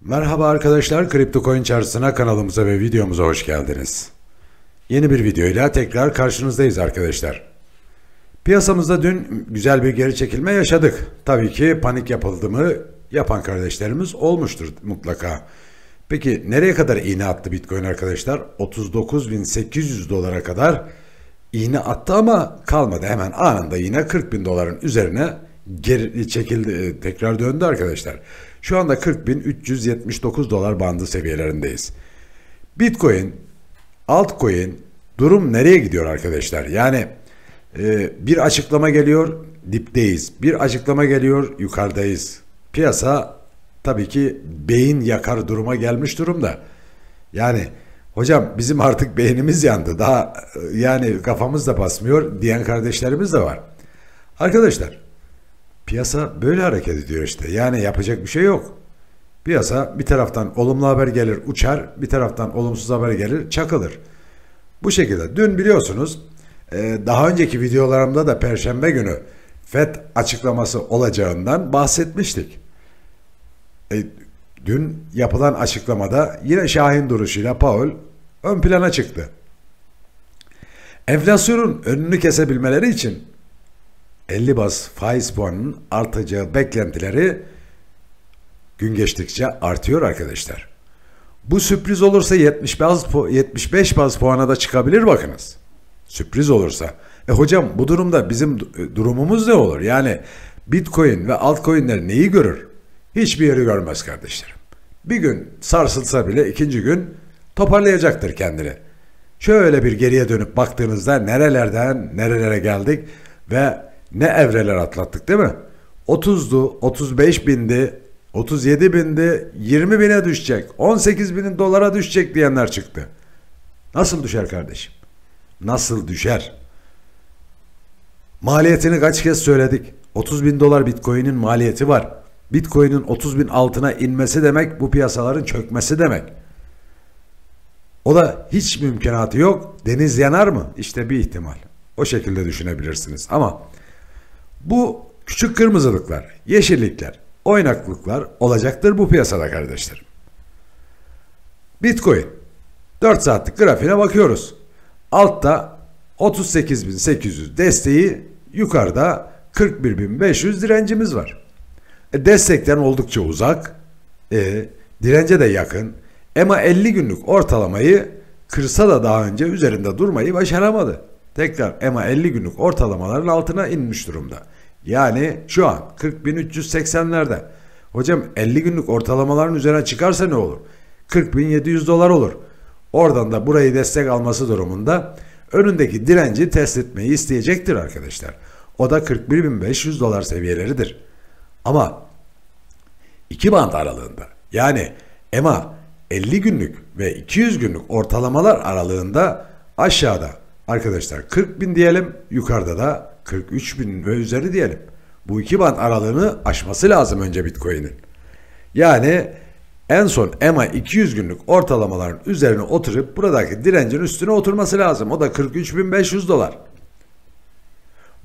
Merhaba arkadaşlar, Kripto Coin Çarşısı'na kanalımıza ve videomuza hoş geldiniz. Yeni bir videoyla tekrar karşınızdayız arkadaşlar. Piyasamızda dün güzel bir geri çekilme yaşadık. Tabii ki panik yapıldı mı yapan kardeşlerimiz olmuştur mutlaka. Peki nereye kadar iğne attı Bitcoin arkadaşlar? 39.800 dolara kadar iğne attı ama kalmadı. Hemen anında yine 40 bin doların üzerine geri çekildi. E, tekrar döndü arkadaşlar. Şu anda 40 bin 379 dolar bandı seviyelerindeyiz. Bitcoin, altcoin durum nereye gidiyor arkadaşlar? Yani e, bir açıklama geliyor dipteyiz. Bir açıklama geliyor yukarıdayız. Piyasa tabii ki beyin yakar duruma gelmiş durumda. Yani Hocam bizim artık beynimiz yandı. Daha e, yani kafamız da basmıyor diyen kardeşlerimiz de var. Arkadaşlar piyasa böyle hareket ediyor işte. Yani yapacak bir şey yok. Piyasa bir taraftan olumlu haber gelir uçar, bir taraftan olumsuz haber gelir çakılır. Bu şekilde dün biliyorsunuz e, daha önceki videolarımda da perşembe günü FED açıklaması olacağından bahsetmiştik. E, dün yapılan açıklamada yine Şahin duruşuyla Paul ön plana çıktı. Enflasyonun önünü kesebilmeleri için 50 bas faiz puanının artacağı beklentileri gün geçtikçe artıyor arkadaşlar. Bu sürpriz olursa 70 baz, 75 bas puana da çıkabilir bakınız. Sürpriz olursa. E hocam bu durumda bizim e, durumumuz ne olur? Yani Bitcoin ve altcoin'ler neyi görür? Hiçbir yeri görmez kardeşlerim. Bir gün sarsılsa bile ikinci gün toparlayacaktır kendini. Şöyle bir geriye dönüp baktığınızda nerelerden nerelere geldik ve ne evreler atlattık değil mi? 30'du, 35 bindi, 37 bindi, 20 bine düşecek, 18 binin dolara düşecek diyenler çıktı. Nasıl düşer kardeşim? Nasıl düşer? Maliyetini kaç kez söyledik? 30 bin dolar bitcoin'in maliyeti var. Bitcoin'in 30 bin altına inmesi demek bu piyasaların çökmesi demek. O da hiç mümkünatı yok. Deniz yanar mı? İşte bir ihtimal. O şekilde düşünebilirsiniz. Ama bu küçük kırmızılıklar, yeşillikler, oynaklıklar olacaktır bu piyasada kardeşlerim. Bitcoin. 4 saatlik grafiğine bakıyoruz. Altta 38.800 desteği, yukarıda 41.500 direncimiz var. E, destekten oldukça uzak, e, dirence de yakın. Ama 50 günlük ortalamayı kırsa da daha önce üzerinde durmayı başaramadı. Tekrar EMA 50 günlük ortalamaların altına inmiş durumda. Yani şu an 40.380'lerde. Hocam 50 günlük ortalamaların üzerine çıkarsa ne olur? 40.700 dolar olur. Oradan da burayı destek alması durumunda önündeki direnci test etmeyi isteyecektir arkadaşlar. O da 41.500 dolar seviyeleridir. Ama iki band aralığında yani EMA 50 günlük ve 200 günlük ortalamalar aralığında aşağıda arkadaşlar 40 bin diyelim yukarıda da 43 bin ve üzeri diyelim. Bu iki band aralığını aşması lazım önce Bitcoin'in. Yani en son EMA 200 günlük ortalamaların üzerine oturup buradaki direncin üstüne oturması lazım. O da 43.500 dolar.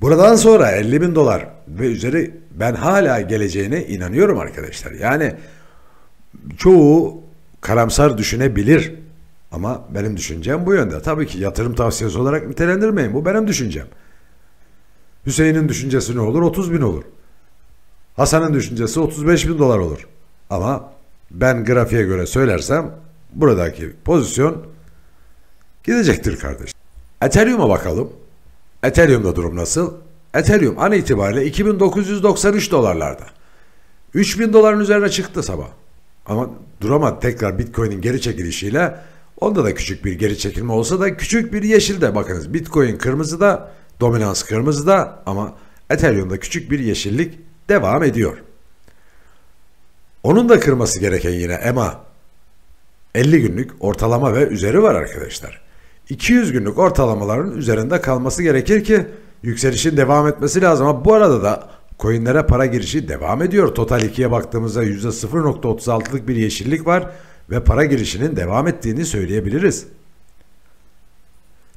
Buradan sonra 50 bin dolar ve üzeri ben hala geleceğine inanıyorum arkadaşlar. Yani çoğu karamsar düşünebilir. Ama benim düşüncem bu yönde. Tabii ki yatırım tavsiyesi olarak nitelendirmeyin. Bu benim düşüncem. Hüseyin'in düşüncesi ne olur? 30 bin olur. Hasan'ın düşüncesi 35 bin dolar olur. Ama ben grafiğe göre söylersem buradaki pozisyon gidecektir kardeş. Ethereum'a bakalım. Ethereum'da durum nasıl? Ethereum an itibariyle 2993 dolarlarda. 3000 doların üzerine çıktı sabah. Ama durama tekrar Bitcoin'in geri çekilişiyle onda da küçük bir geri çekilme olsa da küçük bir yeşil de bakınız Bitcoin da, dominans kırmızı da ama Ethereum'da küçük bir yeşillik devam ediyor. Onun da kırması gereken yine EMA 50 günlük ortalama ve üzeri var arkadaşlar. 200 günlük ortalamaların üzerinde kalması gerekir ki yükselişin devam etmesi lazım. Ama bu arada da Coinlere para girişi devam ediyor. Total 2'ye baktığımızda %0.36'lık bir yeşillik var ve para girişinin devam ettiğini söyleyebiliriz.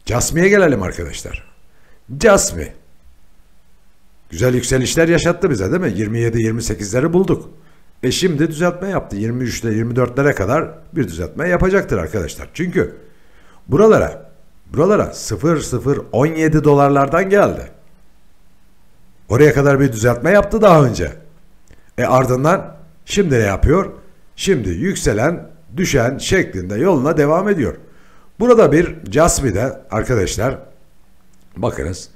Casmi'ye gelelim arkadaşlar. Casmi. Güzel yükselişler yaşattı bize değil mi? 27-28'leri bulduk. E şimdi düzeltme yaptı. 23'te 24'lere kadar bir düzeltme yapacaktır arkadaşlar. Çünkü buralara buralara 0.017 dolarlardan geldi. Oraya kadar bir düzeltme yaptı daha önce. E ardından şimdi ne yapıyor? Şimdi yükselen, düşen şeklinde yoluna devam ediyor. Burada bir de arkadaşlar bakınız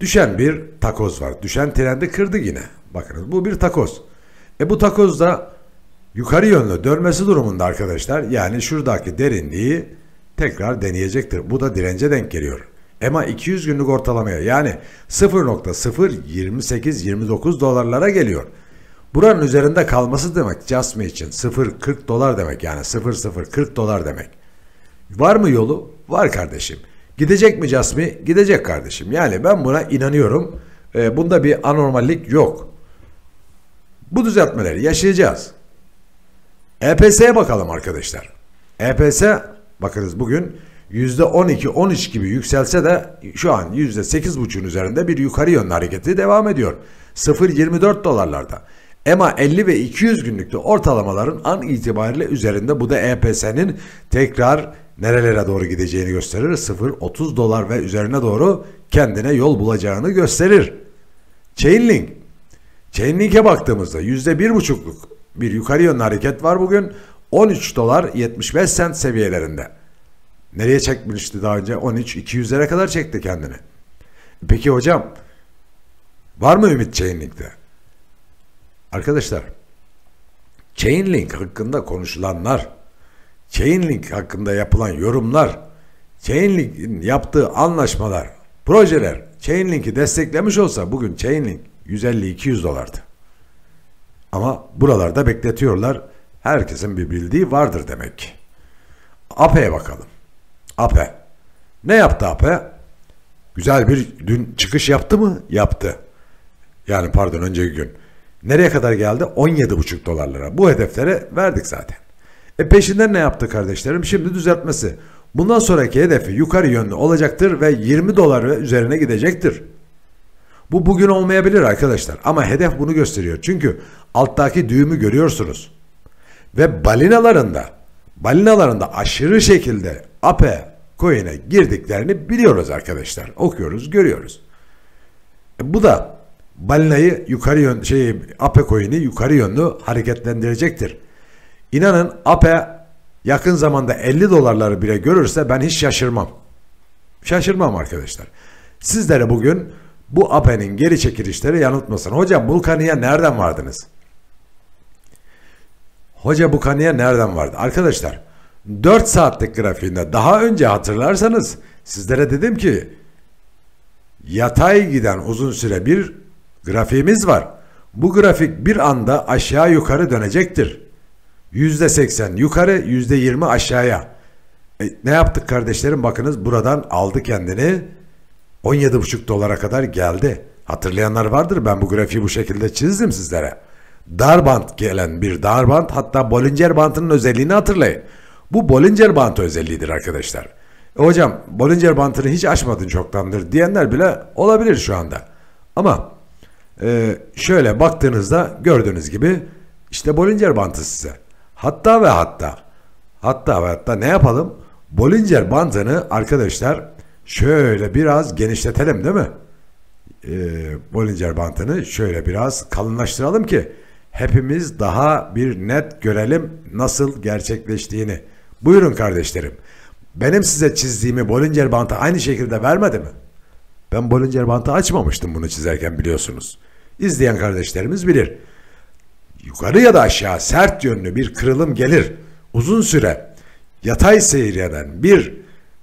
düşen bir takoz var. Düşen trendi kırdı yine. Bakınız bu bir takoz. E bu takoz da yukarı yönlü dönmesi durumunda arkadaşlar yani şuradaki derinliği tekrar deneyecektir. Bu da dirence denk geliyor. EMA 200 günlük ortalamaya yani 0.028-29 dolarlara geliyor. Buranın üzerinde kalması demek Jasmi için 0.40 dolar demek yani 0.040 dolar demek. Var mı yolu? Var kardeşim. Gidecek mi Jasmi? Gidecek kardeşim. Yani ben buna inanıyorum. E, bunda bir anormallik yok. Bu düzeltmeleri yaşayacağız. EPS'ye bakalım arkadaşlar. EPS bakınız bugün %12-13 gibi yükselse de şu an %8,5'un üzerinde bir yukarı yönlü hareketi devam ediyor. 0.24 dolarlarda. EMA 50 ve 200 günlükte ortalamaların an itibariyle üzerinde bu da EPS'nin tekrar nerelere doğru gideceğini gösterir. 0.30 dolar ve üzerine doğru kendine yol bulacağını gösterir. Chainlink. Chainlink'e baktığımızda %1.5'luk bir yukarı yönlü hareket var bugün. 13 dolar 75 sent seviyelerinde. Nereye çekmişti daha önce? 13-200'lere kadar çekti kendini. Peki hocam var mı ümit Chainlink'te? Arkadaşlar Chainlink hakkında konuşulanlar, Chainlink hakkında yapılan yorumlar, Chainlink'in yaptığı anlaşmalar, projeler Chainlink'i desteklemiş olsa bugün Chainlink 150-200 dolardı. Ama buralarda bekletiyorlar. Herkesin bir bildiği vardır demek ki. APE'ye bakalım. APE. Ne yaptı APE? Güzel bir dün çıkış yaptı mı? Yaptı. Yani pardon önceki gün. Nereye kadar geldi? 17,5 dolarlara. Bu hedeflere verdik zaten. E peşinden ne yaptı kardeşlerim? Şimdi düzeltmesi. Bundan sonraki hedefi yukarı yönlü olacaktır ve 20 dolar üzerine gidecektir. Bu bugün olmayabilir arkadaşlar ama hedef bunu gösteriyor. Çünkü alttaki düğümü görüyorsunuz. Ve balinalarında balinalarında aşırı şekilde Ape coin'e girdiklerini biliyoruz arkadaşlar. Okuyoruz, görüyoruz. E, bu da balinayı yukarı yön şey Ape coin'i yukarı yönlü hareketlendirecektir. İnanın Ape yakın zamanda 50 dolarları bile görürse ben hiç şaşırmam. Şaşırmam arkadaşlar. Sizlere bugün bu Ape'nin geri çekilişleri yanıltmasın. Hocam bu Bulkani'ye nereden vardınız? Hoca Bulkani'ye nereden vardı? Arkadaşlar 4 saatlik grafiğinde daha önce hatırlarsanız sizlere dedim ki yatay giden uzun süre bir grafiğimiz var. Bu grafik bir anda aşağı yukarı dönecektir. %80 yukarı, %20 aşağıya. E, ne yaptık kardeşlerim? Bakınız buradan aldı kendini. 17,5 dolara kadar geldi. Hatırlayanlar vardır. Ben bu grafiği bu şekilde çizdim sizlere. Dar band gelen bir dar band hatta Bollinger bandının özelliğini hatırlayın. Bu Bollinger Bantı özelliğidir arkadaşlar. E hocam Bollinger Bantı'nı hiç açmadın çoktandır diyenler bile olabilir şu anda. Ama e, şöyle baktığınızda gördüğünüz gibi işte Bollinger Bantı size. Hatta ve hatta hatta ve hatta ne yapalım? Bollinger Bantı'nı arkadaşlar şöyle biraz genişletelim değil mi? E, Bollinger Bantı'nı şöyle biraz kalınlaştıralım ki hepimiz daha bir net görelim nasıl gerçekleştiğini. Buyurun kardeşlerim. Benim size çizdiğimi Bollinger bantı aynı şekilde vermedi mi? Ben Bollinger bantı açmamıştım bunu çizerken biliyorsunuz. İzleyen kardeşlerimiz bilir. Yukarı ya da aşağı sert yönlü bir kırılım gelir. Uzun süre yatay seyreden bir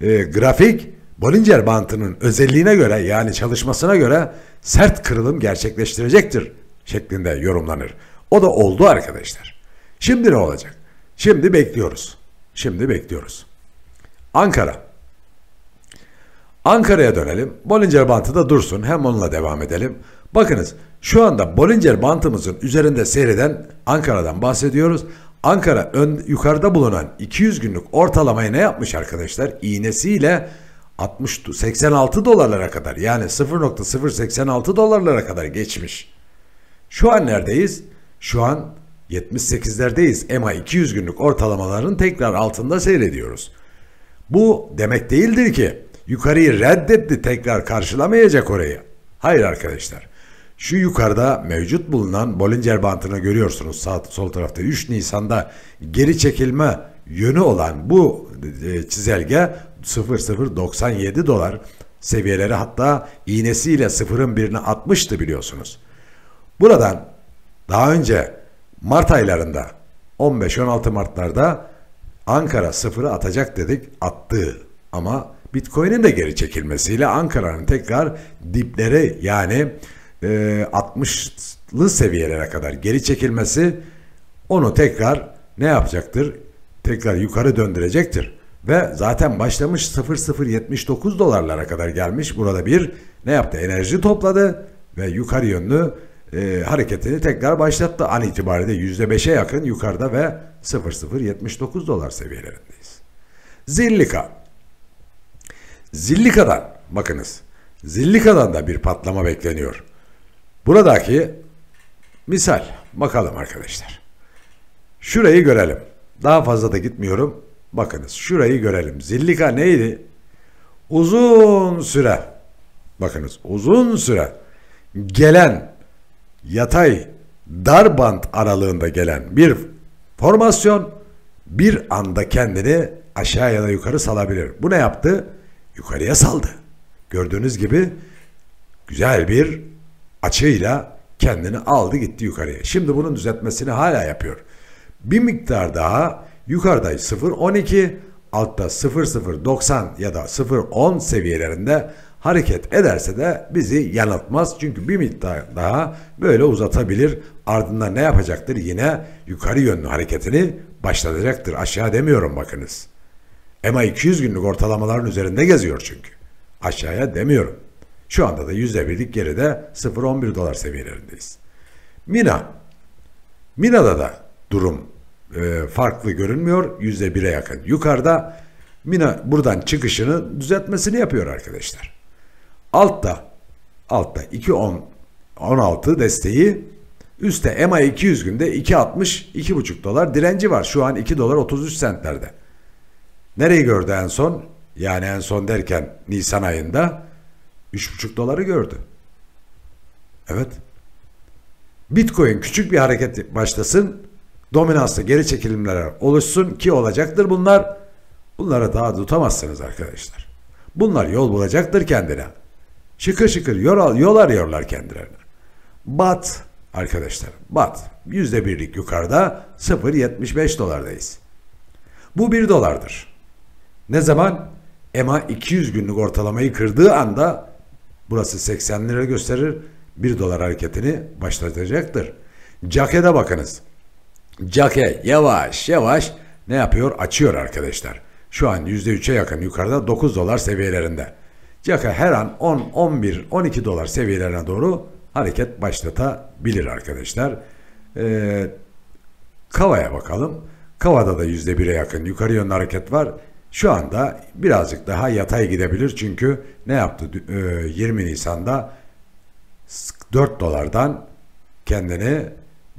e, grafik Bollinger bantının özelliğine göre yani çalışmasına göre sert kırılım gerçekleştirecektir şeklinde yorumlanır. O da oldu arkadaşlar. Şimdi ne olacak? Şimdi bekliyoruz. Şimdi bekliyoruz. Ankara. Ankara'ya dönelim. Bollinger bantı da dursun. Hem onunla devam edelim. Bakınız şu anda Bollinger bantımızın üzerinde seyreden Ankara'dan bahsediyoruz. Ankara ön, yukarıda bulunan 200 günlük ortalamayı ne yapmış arkadaşlar? İğnesiyle 60 86 dolarlara kadar yani 0.086 dolarlara kadar geçmiş. Şu an neredeyiz? Şu an 78'lerdeyiz. EMA 200 günlük ortalamaların tekrar altında seyrediyoruz. Bu demek değildir ki yukarıyı reddetti tekrar karşılamayacak orayı. Hayır arkadaşlar. Şu yukarıda mevcut bulunan Bollinger bantını görüyorsunuz sağ sol tarafta 3 Nisan'da geri çekilme yönü olan bu e, çizelge 0097 dolar seviyeleri hatta iğnesiyle sıfırın birini atmıştı biliyorsunuz. Buradan daha önce Mart aylarında 15-16 Mart'larda Ankara sıfırı atacak dedik attı ama Bitcoin'in de geri çekilmesiyle Ankara'nın tekrar diplere yani e, 60'lı seviyelere kadar geri çekilmesi onu tekrar ne yapacaktır? Tekrar yukarı döndürecektir. Ve zaten başlamış 0.079 dolarlara kadar gelmiş. Burada bir ne yaptı? Enerji topladı ve yukarı yönlü e, hareketini tekrar başlattı. An itibariyle beşe yakın yukarıda ve 0.079 dolar seviyelerindeyiz. Zillika. Zillika'dan bakınız. Zillika'dan da bir patlama bekleniyor. Buradaki misal bakalım arkadaşlar. Şurayı görelim. Daha fazla da gitmiyorum. Bakınız şurayı görelim. Zillika neydi? Uzun süre bakınız uzun süre gelen yatay dar bant aralığında gelen bir formasyon bir anda kendini aşağı ya da yukarı salabilir. Bu ne yaptı? Yukarıya saldı. Gördüğünüz gibi güzel bir açıyla kendini aldı gitti yukarıya. Şimdi bunun düzeltmesini hala yapıyor. Bir miktar daha yukarıda 0.12 altta 0.090 ya da 0.10 seviyelerinde hareket ederse de bizi yanıltmaz. Çünkü bir miktar daha böyle uzatabilir. Ardından ne yapacaktır? Yine yukarı yönlü hareketini başlatacaktır. Aşağı demiyorum bakınız. EMA 200 günlük ortalamaların üzerinde geziyor çünkü. Aşağıya demiyorum. Şu anda da %1'lik geride 0.11 dolar seviyelerindeyiz. Mina. Mina'da da durum e, farklı görünmüyor. %1'e yakın. Yukarıda Mina buradan çıkışını düzeltmesini yapıyor arkadaşlar. Altta altta 2.10 16 desteği üstte EMA 200 günde 2.60 2.5 dolar direnci var. Şu an 2 dolar 33 sentlerde. Nereyi gördü en son? Yani en son derken Nisan ayında 3.5 doları gördü. Evet. Bitcoin küçük bir hareket başlasın. Dominanslı geri çekilimler oluşsun ki olacaktır bunlar. Bunlara daha tutamazsınız arkadaşlar. Bunlar yol bulacaktır kendine. Şıkır şıkır yoral, yolar yorlar kendilerini. Bat arkadaşlar bat. Yüzde birlik yukarıda 0.75 dolardayız. Bu 1 dolardır. Ne zaman? EMA 200 günlük ortalamayı kırdığı anda burası 80 lira gösterir. 1 dolar hareketini başlatacaktır. Cakede bakınız. Cake yavaş yavaş ne yapıyor? Açıyor arkadaşlar. Şu an %3'e yakın yukarıda 9 dolar seviyelerinde. Caka her an 10, 11, 12 dolar seviyelerine doğru hareket başlatabilir arkadaşlar. Ee, Kava'ya bakalım. Kava'da da %1'e yakın yukarı yönlü hareket var. Şu anda birazcık daha yatay gidebilir çünkü ne yaptı? Ee, 20 Nisan'da 4 dolardan kendini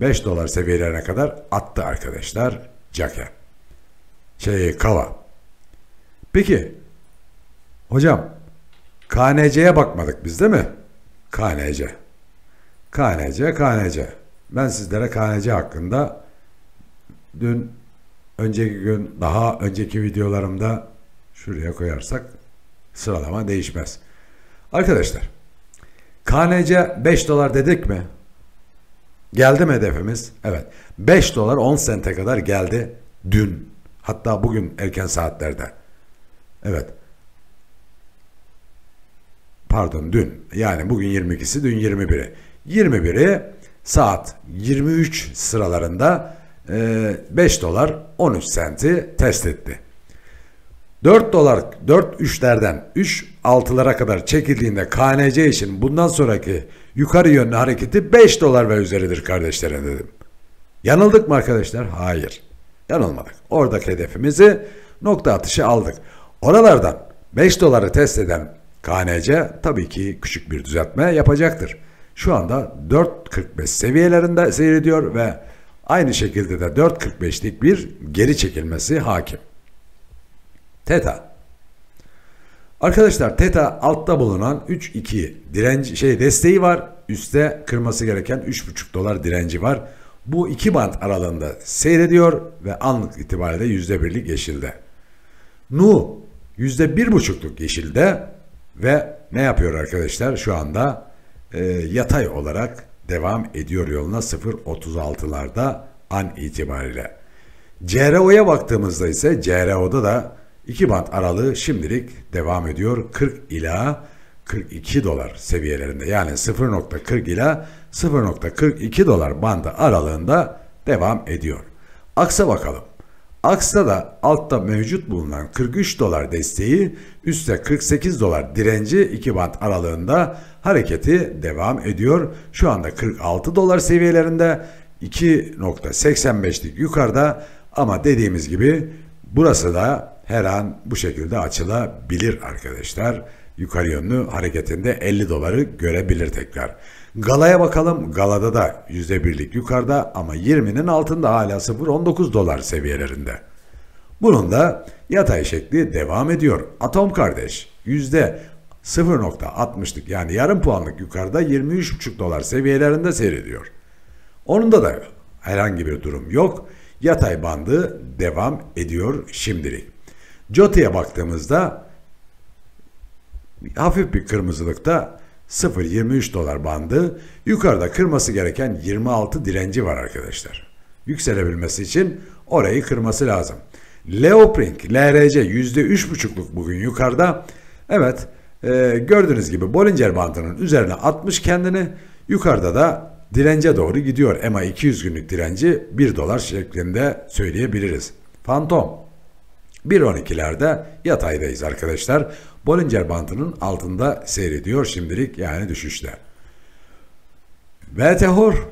5 dolar seviyelerine kadar attı arkadaşlar Caka. Şey Kava. Peki hocam KNC'ye bakmadık biz değil mi? KNC. KNC, KNC. Ben sizlere KNC hakkında dün önceki gün daha önceki videolarımda şuraya koyarsak sıralama değişmez. Arkadaşlar KNC 5 dolar dedik mi? Geldi mi hedefimiz? Evet. 5 dolar 10 sente kadar geldi dün. Hatta bugün erken saatlerde. Evet pardon dün yani bugün 22'si dün 21'i. 21'i saat 23 sıralarında 5 e, dolar 13 senti test etti. 4 dolar 4 3'lerden 3 6'lara kadar çekildiğinde KNC için bundan sonraki yukarı yönlü hareketi 5 dolar ve üzeridir kardeşlerim dedim. Yanıldık mı arkadaşlar? Hayır. Yanılmadık. Oradaki hedefimizi nokta atışı aldık. Oralardan 5 doları test eden KNC tabii ki küçük bir düzeltme yapacaktır. Şu anda 4.45 seviyelerinde seyrediyor ve aynı şekilde de 4.45'lik bir geri çekilmesi hakim. Teta. Arkadaşlar teta altta bulunan 3.2 direnci şey desteği var. Üste kırması gereken 3.5 dolar direnci var. Bu iki band aralığında seyrediyor ve anlık itibariyle %1'lik yeşilde. Nu %1.5'luk yeşilde ve ne yapıyor arkadaşlar? Şu anda e, yatay olarak devam ediyor yoluna 0.36'larda an itibariyle. CRO'ya baktığımızda ise CRO'da da 2 band aralığı şimdilik devam ediyor. 40 ila 42 dolar seviyelerinde yani 0.40 ila 0.42 dolar bandı aralığında devam ediyor. Aksa bakalım. Aksa da altta mevcut bulunan 43 dolar desteği, üstte 48 dolar direnci 2 band aralığında hareketi devam ediyor. Şu anda 46 dolar seviyelerinde 2.85'lik yukarıda ama dediğimiz gibi burası da her an bu şekilde açılabilir arkadaşlar. Yukarı yönlü hareketinde 50 doları görebilir tekrar. Galaya bakalım. Galada da %1'lik yukarıda ama 20'nin altında hala 0.19 dolar seviyelerinde. Bunun da yatay şekli devam ediyor. Atom kardeş %0.60'lık yani yarım puanlık yukarıda 23.5 dolar seviyelerinde seyrediyor. Onun da da herhangi bir durum yok. Yatay bandı devam ediyor şimdilik. Joti'ye baktığımızda hafif bir kırmızılıkta 0.23 dolar bandı yukarıda kırması gereken 26 direnci var arkadaşlar. Yükselebilmesi için orayı kırması lazım. Leopring LRC %3.5'luk bugün yukarıda. Evet e, gördüğünüz gibi Bollinger bandının üzerine atmış kendini. Yukarıda da dirence doğru gidiyor. EMA 200 günlük direnci 1 dolar şeklinde söyleyebiliriz. Fantom 1.12'lerde yataydayız arkadaşlar. Bollinger bandının altında seyrediyor şimdilik yani düşüşte. Beltehor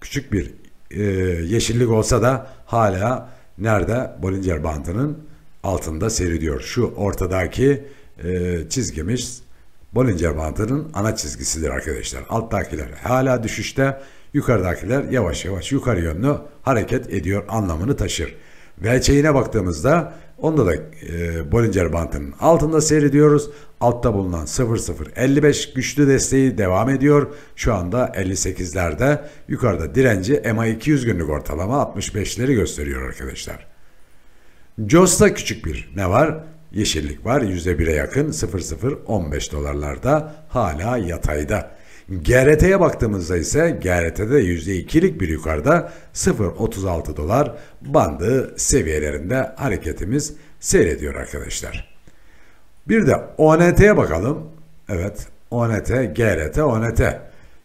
küçük bir e, yeşillik olsa da hala nerede? Bollinger bandının altında seyrediyor. Şu ortadaki e, çizgimiz Bollinger bandının ana çizgisidir arkadaşlar. Alttakiler hala düşüşte, yukarıdakiler yavaş yavaş yukarı yönlü hareket ediyor anlamını taşır. Velçeğine baktığımızda Onda da e, Bollinger Bant'ının altında seyrediyoruz. Altta bulunan 0055 güçlü desteği devam ediyor. Şu anda 58'lerde. Yukarıda direnci MA 200 günlük ortalama 65'leri gösteriyor arkadaşlar. JOS'ta küçük bir ne var? Yeşillik var %1'e yakın 0015 dolarlarda hala yatayda. GRT'ye baktığımızda ise GRT'de %2'lik bir yukarıda 0.36 dolar bandı seviyelerinde hareketimiz seyrediyor arkadaşlar. Bir de ONT'ye bakalım. Evet ONT, GRT, ONT.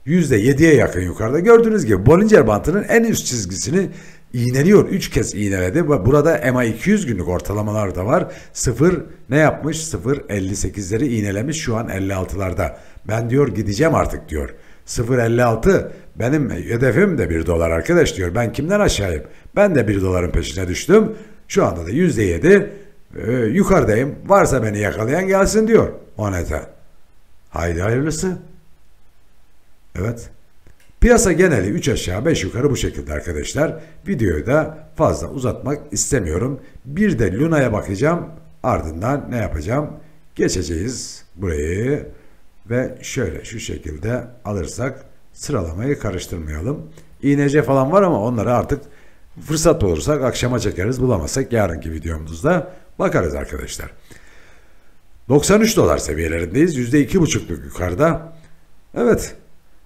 %7'ye yakın yukarıda. Gördüğünüz gibi Bollinger Bantı'nın en üst çizgisini iğneliyor. 3 kez iğneledi. Burada MA 200 günlük ortalamalar da var. 0 ne yapmış? 0 58'leri iğnelemiş. Şu an 56'larda. Ben diyor gideceğim artık diyor. 0.56 benim hedefim de 1 dolar arkadaş diyor. Ben kimden aşağıyım? Ben de 1 doların peşine düştüm. Şu anda da %7 e, ee, yukarıdayım. Varsa beni yakalayan gelsin diyor Monet'e. Haydi hayırlısı. Evet. Piyasa geneli 3 aşağı 5 yukarı bu şekilde arkadaşlar. Videoyu da fazla uzatmak istemiyorum. Bir de Luna'ya bakacağım. Ardından ne yapacağım? Geçeceğiz burayı ve şöyle şu şekilde alırsak sıralamayı karıştırmayalım. İğnece falan var ama onları artık fırsat olursak akşama çekeriz bulamazsak yarınki videomuzda bakarız arkadaşlar. 93 dolar seviyelerindeyiz. %2,5'luk yukarıda. Evet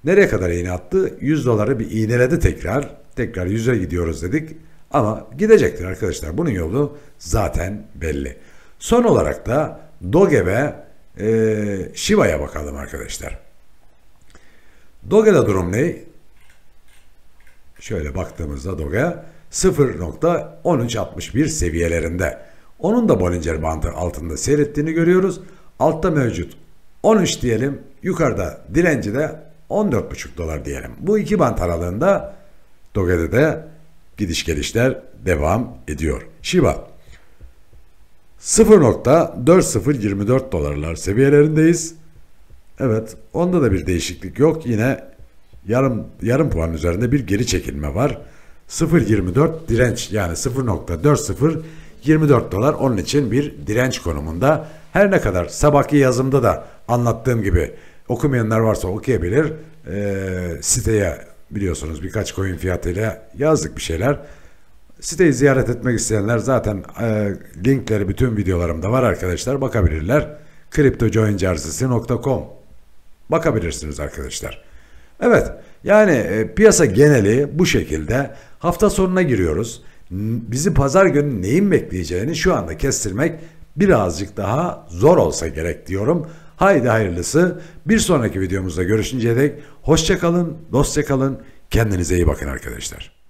Nereye kadar iğne attı? 100 doları bir iğneledi tekrar. Tekrar 100'e gidiyoruz dedik. Ama gidecektir arkadaşlar. Bunun yolu zaten belli. Son olarak da Doge ve e, Shiva'ya bakalım arkadaşlar. Doge'de durum ne? Şöyle baktığımızda Doge 0.1361 seviyelerinde. Onun da Bollinger bandı altında seyrettiğini görüyoruz. Altta mevcut 13 diyelim. Yukarıda direnci de 14,5 dolar diyelim. Bu iki bant aralığında Doge'de de gidiş gelişler devam ediyor. Shiba 0.4024 dolarlar seviyelerindeyiz. Evet, onda da bir değişiklik yok. Yine yarım yarım puan üzerinde bir geri çekilme var. 0.24 direnç yani 0.4024 dolar onun için bir direnç konumunda. Her ne kadar sabahki yazımda da anlattığım gibi Okumayanlar varsa okuyabilir. E, siteye biliyorsunuz birkaç coin fiyatıyla yazdık bir şeyler. Siteyi ziyaret etmek isteyenler zaten e, linkleri bütün videolarımda var arkadaşlar bakabilirler. CryptoJoinCarcisi.com Bakabilirsiniz arkadaşlar. Evet yani e, piyasa geneli bu şekilde hafta sonuna giriyoruz. Bizi pazar günü neyin bekleyeceğini şu anda kestirmek birazcık daha zor olsa gerek diyorum. Haydi hayırlısı. Bir sonraki videomuzda görüşünceye dek hoşça kalın, dostça kalın. Kendinize iyi bakın arkadaşlar.